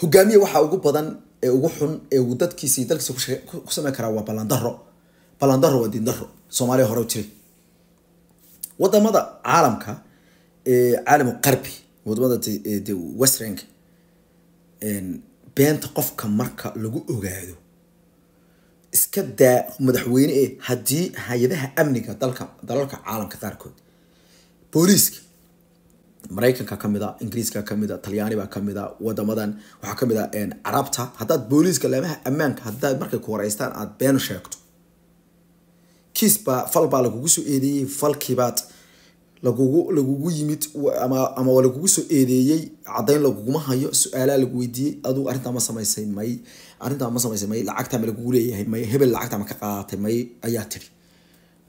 hogaamiye waxaa ugu badan ee ugu xun ee uu dadkiisa iyo dalkiisa ku sameyn karaa waa ballandaro ballandaro waa diindaro soomaaliya hore u jiray wadamada caalamka caalamu qarbi wadamada de westrank beenta qofka marka lagu ogaado iska daa madaxweyne ee haddii hay-adaha amniga dalka dalalka caalamka qaarkood booliiska maraykanka kamid a ingiriiska kamida a kamida baa kamid a wadamadan waxaa kamid carabta hadaad booliiska laamaha ammaanka haddaad markay ku horeystaan aada been sheegto kiisbaa fal baa lagugu soo eedeeyey falkiibaad lagugu lagugu yimid ama ama lagugu soo eedeeyey caddayn laguguma hayo su-aalaa lagu weydiiyey aduu arrintaa ma samaysay may arrintaa ma samaysay may lacagtaa ma lagugu leeyahay may hebel lacagtaa ma ka qaadatay may ayaa tiri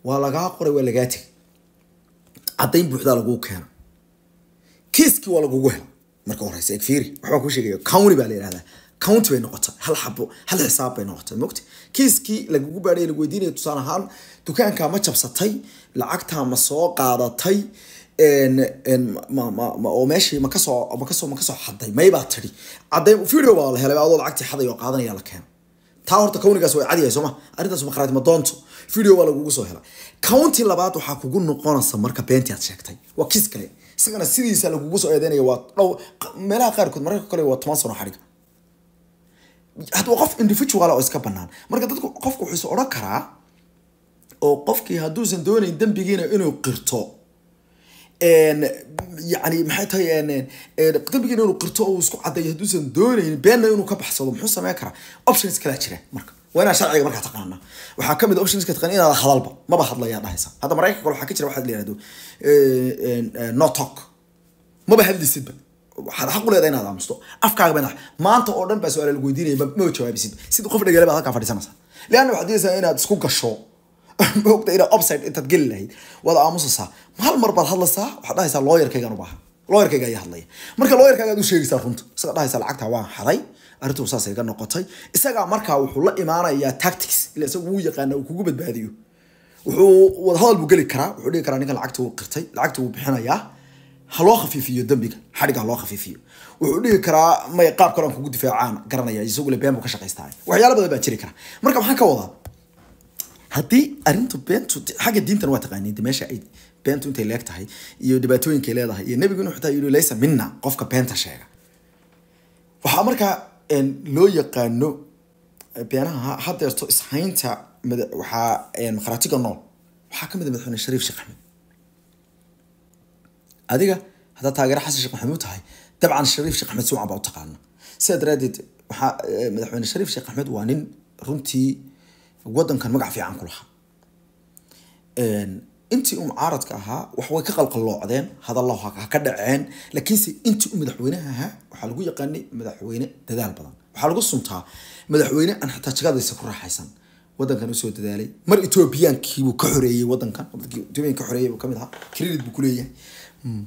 waa lagaa qoray waa lagaa tegay caddayn buuxdaa laguu keena kiiskii waa lagugu hela marka horeysa eeg fiiri waxbaa sheegaya county baa la yidhahdaa county bay noqotay hal xabo hal xisaab bay noqotay mogta kiiskii lagugu baadhay lagu weydiinaya tusaale ahaan dukaankaa ma jabsatay lacagtaa ma soo qaadatay oo meeshii ma kasoo xaday maybaa tidhi caddayn video baa la helay adoo lacagtii xaday oo qaadanaya la keenay taa horta kawnigaas waa cadiyahay sooma arrintaas makharaati ma doonto video baa lagugu soo helay county labaad waxaa kugu noqonaysa marka beentii aad sheegtay waa kiis kale isagana sidiisa lagugu soo eedeynaya waa dhow meelaha qaarkood mararka kale waa toban sano xadhig haduu qof individual oo iska banaan marka dadku qofku wuxuu is odhan karaa oo qofkii hadduusan doonayn dembigiina inuu qirto yani maxay tahay dembigiina inuu qirto oo isku cadeeyo hadduusan doonayn beenna inuu ka baxsado muxuu sameyn karaa options kalaa jira marka waa inaa sharciga markaa taqaana waxaa kamid ah optionska taqaan hadalba maba hadlayaa dhahaysa hadda maraykanka kale waxaa ka jira waxaad layihahdo eh, eh, no talk maba hadlisidba waxaad xaq u leedahay inaad aamusto afkaaga baa maanta oo dhan baa su-aala lagu weydiinaya maba jawaabisid sida qof dhagale baad halkaa fadhiisanaysaa leanna waxaad diidaysaa inaad isku gasho maogta inaad opside intaad geli lahayd waad aamusaysaa hal mar baad hadlaysaa waxaad dhahaysaa looyarkaygan u baaha loyerkayga ayaa hadlaya marka loyerkaaga ad u sheegaysaa runta isaga dhahaysa lacagta waan xaday arrintu saas iga noqotay isagaa markaa wuxuu la imaanayaa tactics ila isagu wuu yaqaana uu kugu badbaadiyo wuxuu wadahadal buu geli karaa wuxuu dhihi karaa ninkan lacagta wuu qirtay lacagta wuu bixinayaa ha loo khafiifiyo dembiga xadhiga ha khafiifiyo wuxuu dhihi karaa may qaab kale kugu difaacaan garanaya isagule been buu ka shaqaystaa waxyaalo badan baa jiri kara marka maxaan ka wadaa haddii arintu beentu xagga diintan waa taqaanay de meesha ay beentu intay leeg tahay iyo dhibaatooyinkay leedahay iyo nebigu xitaa yidhi laysa minna qofka beenta sheega waxaa markaa loo yaqaano beenaha hadeerto ishaynta waxaa makharaatiga nool waxaa kamid a ah madaxweyne shariif sheekh axmed adiga haddaa taageera xasan sheekh maxamuud tahay dabcan shariif sheekh axmed suucan baa u taqaana sidaa daraadeed waxaa madaxweyne shariif sheekh axmed waa nin runtii wadankan magac fiican ku lahaa intii u umm mucaaradka ahaa wax ka qalqaloocdeen hadallo ha ka dhaceen laakiinse intii u umm madaxweynaha ahaa waxaa lagu yaqaanay madaxweyne dadaal badan waxaa lagu suntaa madaxweyne aan xataa jagadiisa ku raaxaysan wadankan usoo dadaalay mar etoobiyaankiibuu ka xoreeyey wadankan etoobiyan ka buu kamid ahaa credit buu ku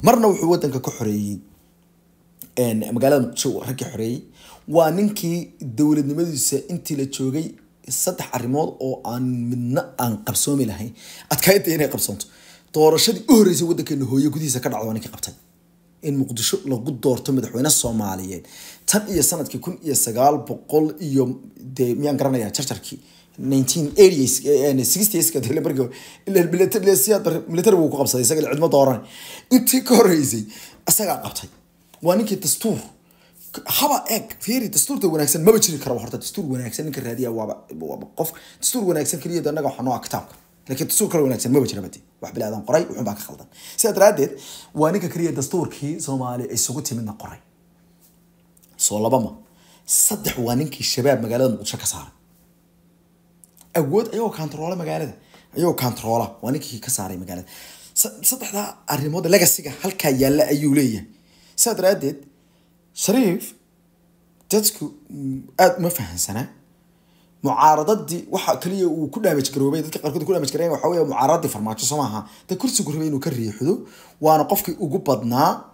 marna wuxuu wadanka ka xoreeyey magaalada muqdisho raggii xoreeyey waa ninkii dowladnimadiisa intii la joogay saddex arimood oo aan midna aan qabsoomi lahayn adkaynta inay qabsoonto doorashadii u horreysay waddankeena hooye gudihiisa ka dhacdo ani ka qabtay in muqdisho lagu doorto madaxweyne soomaaliyeed tan iyo sanadkii kun iyo sagaal boqol iyo de miyaan garanayaa jarjarkii eh, eh, military buu ku qabsaday isaga cidma dooran intii ka horreysay isagaa qabtay waa ninkii dastuur haba eeg fiiri dastuurta wanaagsan maba jiri kara horta dastuur wanaagsan ninka raadiya waaba qof dastuur wanaagsan kaliya anaga waxaa noo kitaabka laakiin dastuur kale wanaagsan maba jira badi wax bilaadaan qoray wuxun baa ka khaldan sidaa daraadeed waa ninka kaliya dastuurkii soomaali isugu timidna qoray soo labama saddex waa ninkii shabaab magaalada muqdisho ka saaray awood ayagoo kantaroola magaalada ayagoo kantaroola waa ninkii ka saaray magaalada saddexdaa arrimood legasiga halkaa yaalla ayuu leeyahay sidaa daraadeed shariif dadku aada uma fahansanaa mucaaradadii waxa kaliya uu ku dhaamaj garoobay dadka qaarkood ku dhaamaj gareyn waxa wey mucaaradadii farmaajo soo maaha dad kursigu rabay inuu ka riixdo waana qofkii ugu badnaa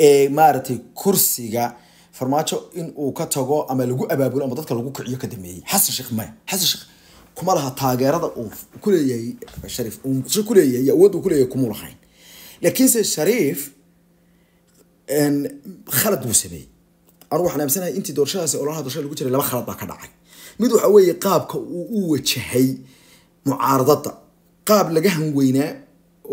ee maaragtay kursiga farmaajo in uu ka tago ama lagu abaabulo ama dadka lagu kiciyo ka dambeeyey xasan sheekh maya xasan sheekh kuma laha taageerada uu ku leeyahay uu ku leeyahay iyo awoodda uu ku leeyahay lahayn laakiinse shariif khalad buu sameeyey anugu waxaan aaminsanahay intii doorashadaasi ololaha dorshada lagu jiray laba khalad baa ka dhacay mid waxa weeye qaabka uu u wajahay mucaaradada qaab laga hanweynaa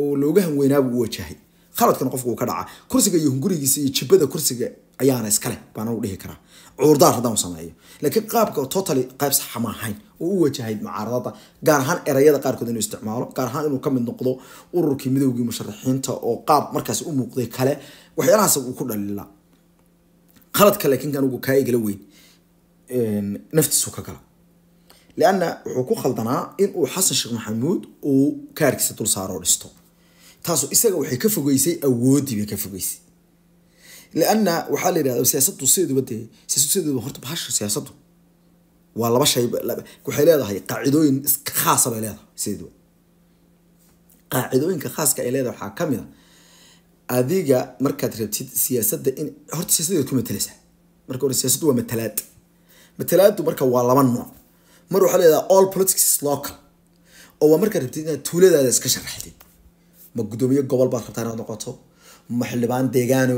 oo looga hanweynaabuu u wajahay khaladkan qofka uu ka dhaca kursiga iyo hungurigiisa iyo jibada kursiga ayaana iskale baana dhihi karaa cuurdaar haddaan sameeyo laakiin qaabka totally qayb saxa ma ahayn oo u wajahay mucaaradada gaar ahaan erayada qaarkood inuu isticmaalo gaar ahaan inuu kamid noqdo ururkii midowgii musharaxiinta oo qaab markaas u muuqday kale waxyaalahaas uu ku dhalilaa qaladka laakiin kan ugu kaa weyn naftiisu ka gala lianna wuxuu ku khaldanaa in xasan sheekh maxamuud uu kaarkiisa dul saaro dhisto taasu isaga waxay ka fogeysay awooddii bay ka fogeysay lana waxaa la yidhahda siyaasadu sideeduba dee siyasad sideeduba horta bahasha siyaasaddu waa laba shay waxay leedahay qaacidooyin khaasa bay leedahay sideeduba qaacidooyinka khaaska ay leedahay waxaa ka a adiga markaad rabtid siyaasadda in horta siyasadeed ku matelaysaa marka hore siyaasaddu waa matalaad matalaadu marka waa laba nooc mar waxaa leedahay all politics local oo waa markaad rabtid inaad tuuladaada iska sharaxdid ma guddoomiye gobol baad rabtaa inaad noqoto maxildhibaan deegaan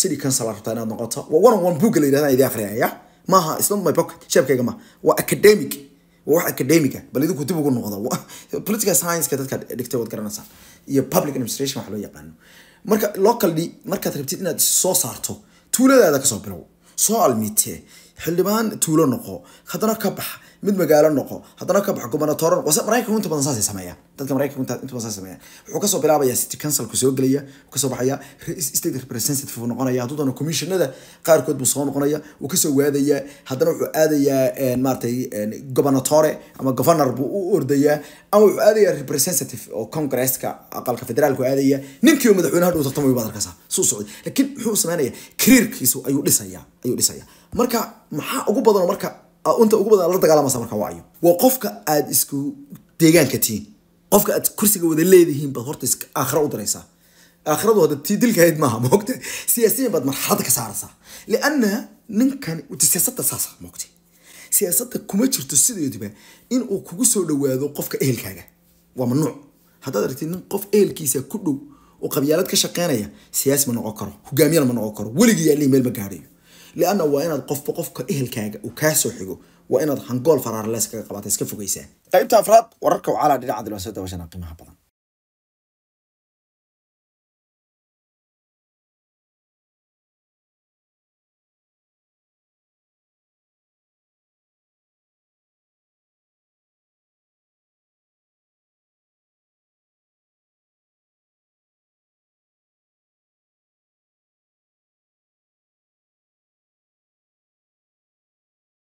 city councilor rabtaa inaad noqoto waa one on one buugga la yidhahda idin akhriyaya maaha it's not my pocket sheebkayga ma waa academic waa wax academic bal idinku dib ugu noqda political science-ka dadka dhigtay waad garanaysaa iyo public administration wax loo yaqaano marka locally markaad rabtid inaad soo saarto tuuladaada kasoo bilow soo almiitee xildhibaan tuulo noqo hadana ka bax mid magaalo noqo haddana ka bax gobernatooro noqo maraykanku inta badan saasay sameeyaan dadka maraykanku inta badan saasay sameeyaan wuxuu kasoo bilaabayaa city councilku soo gelaya kasoo baxaya state representative noqonaya hadduu commissionada qaarkood buu soo noqonaya wuu kasoo waadaya haddana wuxuu aadayaa eh, maaratay eh, gobernatore ama governor buu u ordayaa ama wuxuu aadayaa representative oo congresska aqalka federaalku aadaya ninkii madaxweyne hadhuu suu socday laakiin muxuu sameynaya kariirkiisu ayuu dhisaya ayuu dhisaya marka maxaa ugu badan marka inta ah, ugu badan la dagaalamasa marka wacyo waa qofka aad isku deegaanka tihiin qofka aad kursiga wada leedihiin baad horta aakhira u diraysaa aakhiradu hadda tii dilka maaha moogta siyaasiyiin baad marxalada ka saaraysaa lianna ninkan siyaasada saasa moogta siyaasadda kuma jirto sideeduba inuu kugu soo dhawaado qofka ehelkaaga waa mamnuuc haddaad aragtid nin qof ehelkiisa ku dhow oo qabyaalad ka shaqeynaya siyaasi ma noqon karo hogaamiyana ma noqon karo weligii yaalihii meel ma gaadhayo lianna waa inaad qofba qofka ehelkaaga uu kaa soo xigo waa inaad hangool faraarlees kaga qabaato iska fogeysaan qaybta afraad wararka wacaalaa dhinaca dilwasoo daawashana qiimaha badan